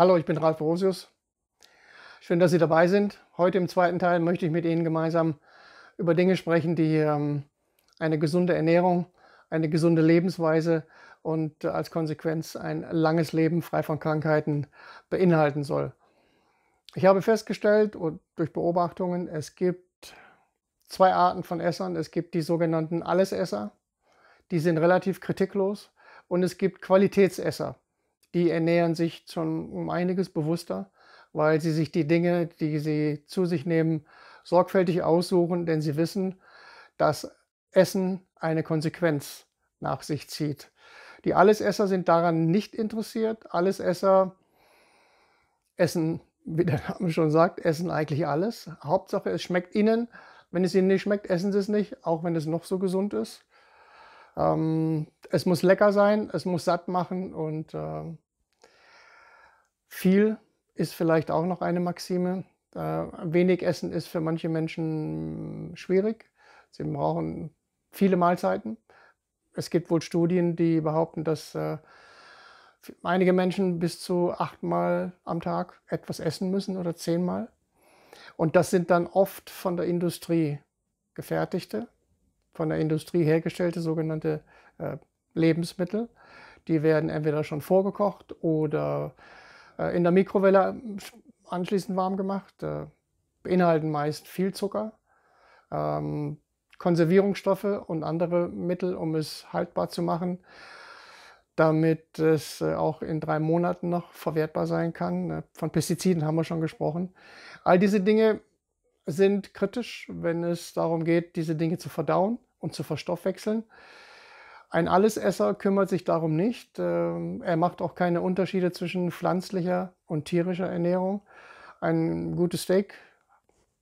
Hallo, ich bin Ralf Borosius. Schön, dass Sie dabei sind. Heute im zweiten Teil möchte ich mit Ihnen gemeinsam über Dinge sprechen, die ähm, eine gesunde Ernährung, eine gesunde Lebensweise und äh, als Konsequenz ein langes Leben frei von Krankheiten beinhalten soll. Ich habe festgestellt und durch Beobachtungen, es gibt zwei Arten von Essern. Es gibt die sogenannten Allesesser, die sind relativ kritiklos und es gibt Qualitätsesser die ernähren sich schon um einiges bewusster, weil sie sich die Dinge, die sie zu sich nehmen, sorgfältig aussuchen, denn sie wissen, dass Essen eine Konsequenz nach sich zieht. Die Allesesser sind daran nicht interessiert. Allesesser essen, wie der Name schon sagt, essen eigentlich alles. Hauptsache, es schmeckt ihnen. Wenn es ihnen nicht schmeckt, essen sie es nicht, auch wenn es noch so gesund ist. Ähm, es muss lecker sein, es muss satt machen und äh, viel ist vielleicht auch noch eine Maxime. Äh, wenig Essen ist für manche Menschen schwierig. Sie brauchen viele Mahlzeiten. Es gibt wohl Studien, die behaupten, dass äh, einige Menschen bis zu achtmal am Tag etwas essen müssen oder zehnmal. Und das sind dann oft von der Industrie gefertigte von der Industrie hergestellte sogenannte äh, Lebensmittel. Die werden entweder schon vorgekocht oder äh, in der Mikrowelle äh, anschließend warm gemacht, beinhalten meist viel Zucker, ähm, Konservierungsstoffe und andere Mittel, um es haltbar zu machen, damit es auch in drei Monaten noch verwertbar sein kann. Von Pestiziden haben wir schon gesprochen. All diese Dinge sind kritisch, wenn es darum geht, diese Dinge zu verdauen und zu verstoffwechseln. Ein Allesesser kümmert sich darum nicht. Ähm, er macht auch keine Unterschiede zwischen pflanzlicher und tierischer Ernährung. Ein gutes Steak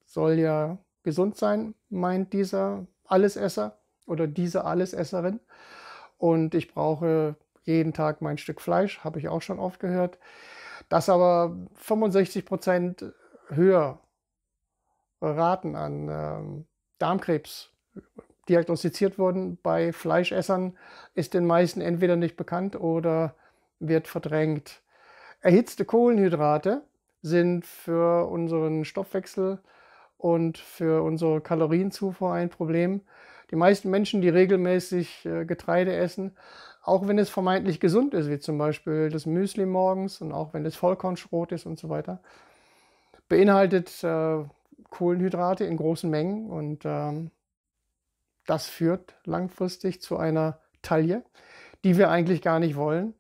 soll ja gesund sein, meint dieser Allesesser oder diese Allesesserin. Und ich brauche jeden Tag mein Stück Fleisch, habe ich auch schon oft gehört. Das aber 65 Prozent höher Raten an ähm, Darmkrebs diagnostiziert wurden bei Fleischessern, ist den meisten entweder nicht bekannt oder wird verdrängt. Erhitzte Kohlenhydrate sind für unseren Stoffwechsel und für unsere Kalorienzufuhr ein Problem. Die meisten Menschen, die regelmäßig äh, Getreide essen, auch wenn es vermeintlich gesund ist, wie zum Beispiel das Müsli morgens und auch wenn es Vollkornschrot ist und so weiter, beinhaltet äh, Kohlenhydrate in großen Mengen und ähm, das führt langfristig zu einer Taille, die wir eigentlich gar nicht wollen.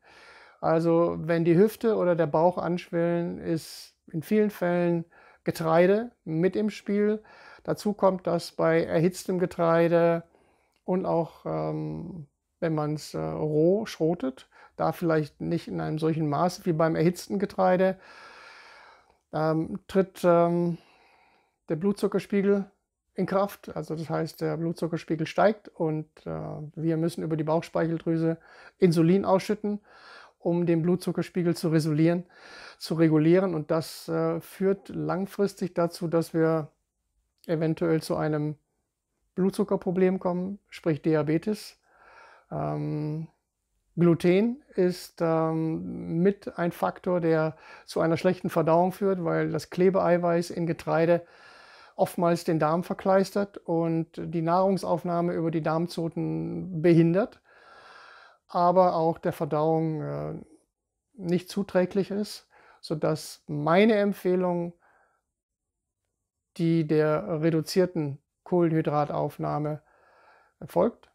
Also wenn die Hüfte oder der Bauch anschwellen, ist in vielen Fällen Getreide mit im Spiel. Dazu kommt, dass bei erhitztem Getreide und auch ähm, wenn man es äh, roh schrotet, da vielleicht nicht in einem solchen Maße wie beim erhitzten Getreide, ähm, tritt ähm, der Blutzuckerspiegel in Kraft. Also das heißt, der Blutzuckerspiegel steigt und äh, wir müssen über die Bauchspeicheldrüse Insulin ausschütten, um den Blutzuckerspiegel zu, zu regulieren. Und das äh, führt langfristig dazu, dass wir eventuell zu einem Blutzuckerproblem kommen, sprich Diabetes. Ähm, Gluten ist ähm, mit ein Faktor, der zu einer schlechten Verdauung führt, weil das Klebeeiweiß in Getreide oftmals den Darm verkleistert und die Nahrungsaufnahme über die Darmzoten behindert, aber auch der Verdauung äh, nicht zuträglich ist, sodass meine Empfehlung die der reduzierten Kohlenhydrataufnahme folgt.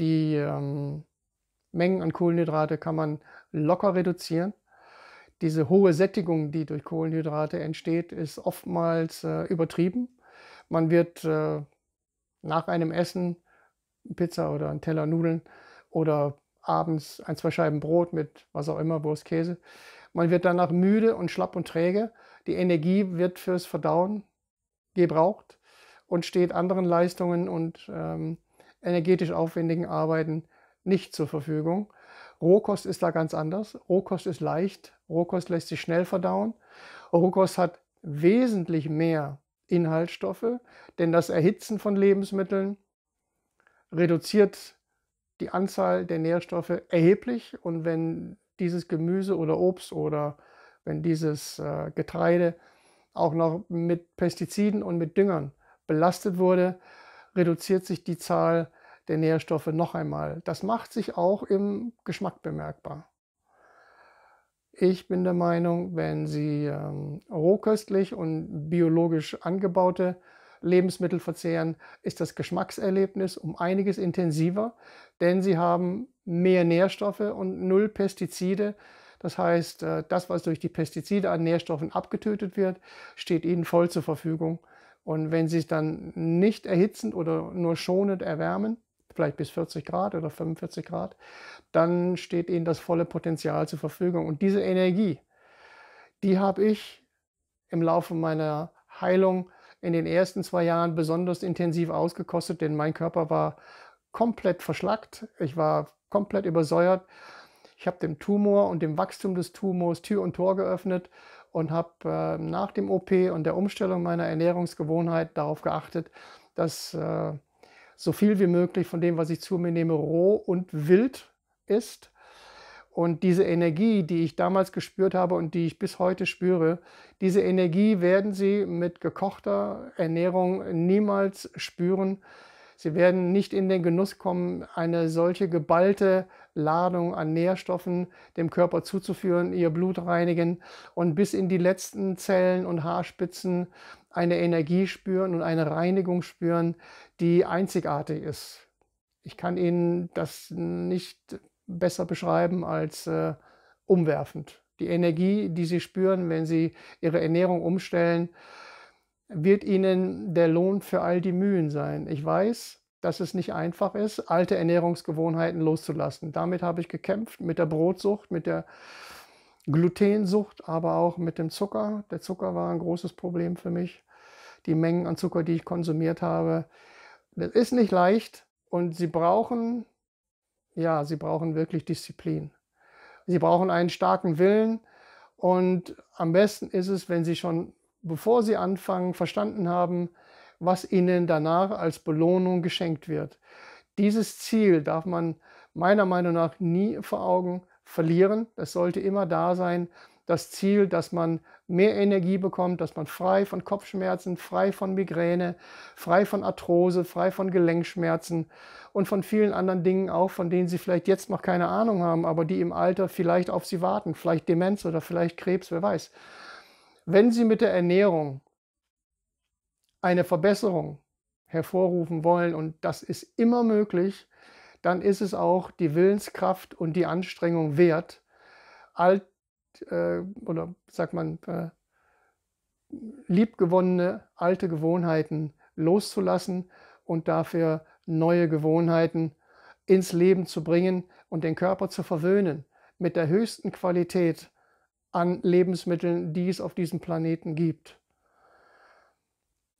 Die ähm, Mengen an Kohlenhydrate kann man locker reduzieren. Diese hohe Sättigung, die durch Kohlenhydrate entsteht, ist oftmals äh, übertrieben. Man wird äh, nach einem Essen Pizza oder einen Teller Nudeln oder abends ein, zwei Scheiben Brot mit was auch immer, Wurst, Käse. Man wird danach müde und schlapp und träge. Die Energie wird fürs Verdauen gebraucht und steht anderen Leistungen und ähm, energetisch aufwendigen Arbeiten nicht zur Verfügung. Rohkost ist da ganz anders. Rohkost ist leicht. Rohkost lässt sich schnell verdauen. Rohkost hat wesentlich mehr Inhaltsstoffe, denn das Erhitzen von Lebensmitteln reduziert die Anzahl der Nährstoffe erheblich und wenn dieses Gemüse oder Obst oder wenn dieses äh, Getreide auch noch mit Pestiziden und mit Düngern belastet wurde, reduziert sich die Zahl der Nährstoffe noch einmal. Das macht sich auch im Geschmack bemerkbar. Ich bin der Meinung, wenn Sie ähm, rohköstlich und biologisch angebaute Lebensmittel verzehren, ist das Geschmackserlebnis um einiges intensiver, denn sie haben mehr Nährstoffe und null Pestizide. Das heißt, äh, das, was durch die Pestizide an Nährstoffen abgetötet wird, steht ihnen voll zur Verfügung. Und wenn sie es dann nicht erhitzend oder nur schonend erwärmen, vielleicht bis 40 Grad oder 45 Grad, dann steht ihnen das volle Potenzial zur Verfügung. Und diese Energie, die habe ich im Laufe meiner Heilung in den ersten zwei Jahren besonders intensiv ausgekostet, denn mein Körper war komplett verschlackt, ich war komplett übersäuert. Ich habe dem Tumor und dem Wachstum des Tumors Tür und Tor geöffnet und habe äh, nach dem OP und der Umstellung meiner Ernährungsgewohnheit darauf geachtet, dass äh, so viel wie möglich von dem, was ich zu mir nehme, roh und wild ist. Und diese Energie, die ich damals gespürt habe und die ich bis heute spüre, diese Energie werden Sie mit gekochter Ernährung niemals spüren. Sie werden nicht in den Genuss kommen, eine solche geballte Ladung an Nährstoffen dem Körper zuzuführen, ihr Blut reinigen und bis in die letzten Zellen und Haarspitzen eine Energie spüren und eine Reinigung spüren, die einzigartig ist. Ich kann Ihnen das nicht besser beschreiben als äh, umwerfend. Die Energie, die Sie spüren, wenn Sie Ihre Ernährung umstellen, wird Ihnen der Lohn für all die Mühen sein. Ich weiß, dass es nicht einfach ist, alte Ernährungsgewohnheiten loszulassen. Damit habe ich gekämpft, mit der Brotsucht, mit der Glutensucht, aber auch mit dem Zucker. Der Zucker war ein großes Problem für mich. Die Mengen an Zucker, die ich konsumiert habe, das ist nicht leicht und sie brauchen, ja, sie brauchen wirklich Disziplin. Sie brauchen einen starken Willen und am besten ist es, wenn sie schon, bevor sie anfangen, verstanden haben, was ihnen danach als Belohnung geschenkt wird. Dieses Ziel darf man meiner Meinung nach nie vor Augen verlieren. Das sollte immer da sein, das Ziel, dass man mehr Energie bekommt, dass man frei von Kopfschmerzen, frei von Migräne, frei von Arthrose, frei von Gelenkschmerzen und von vielen anderen Dingen auch, von denen Sie vielleicht jetzt noch keine Ahnung haben, aber die im Alter vielleicht auf Sie warten, vielleicht Demenz oder vielleicht Krebs, wer weiß. Wenn Sie mit der Ernährung eine Verbesserung hervorrufen wollen, und das ist immer möglich, dann ist es auch die Willenskraft und die Anstrengung wert, alt äh, oder sagt man äh, liebgewonnene alte Gewohnheiten loszulassen und dafür neue Gewohnheiten ins Leben zu bringen und den Körper zu verwöhnen mit der höchsten Qualität an Lebensmitteln, die es auf diesem Planeten gibt.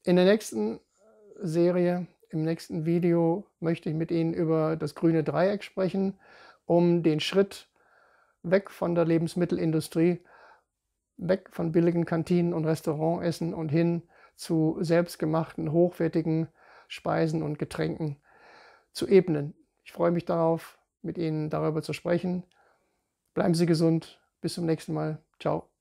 In der nächsten Serie im nächsten Video möchte ich mit Ihnen über das grüne Dreieck sprechen, um den Schritt weg von der Lebensmittelindustrie, weg von billigen Kantinen und Restaurantessen und hin zu selbstgemachten, hochwertigen Speisen und Getränken zu ebnen. Ich freue mich darauf, mit Ihnen darüber zu sprechen. Bleiben Sie gesund. Bis zum nächsten Mal. Ciao.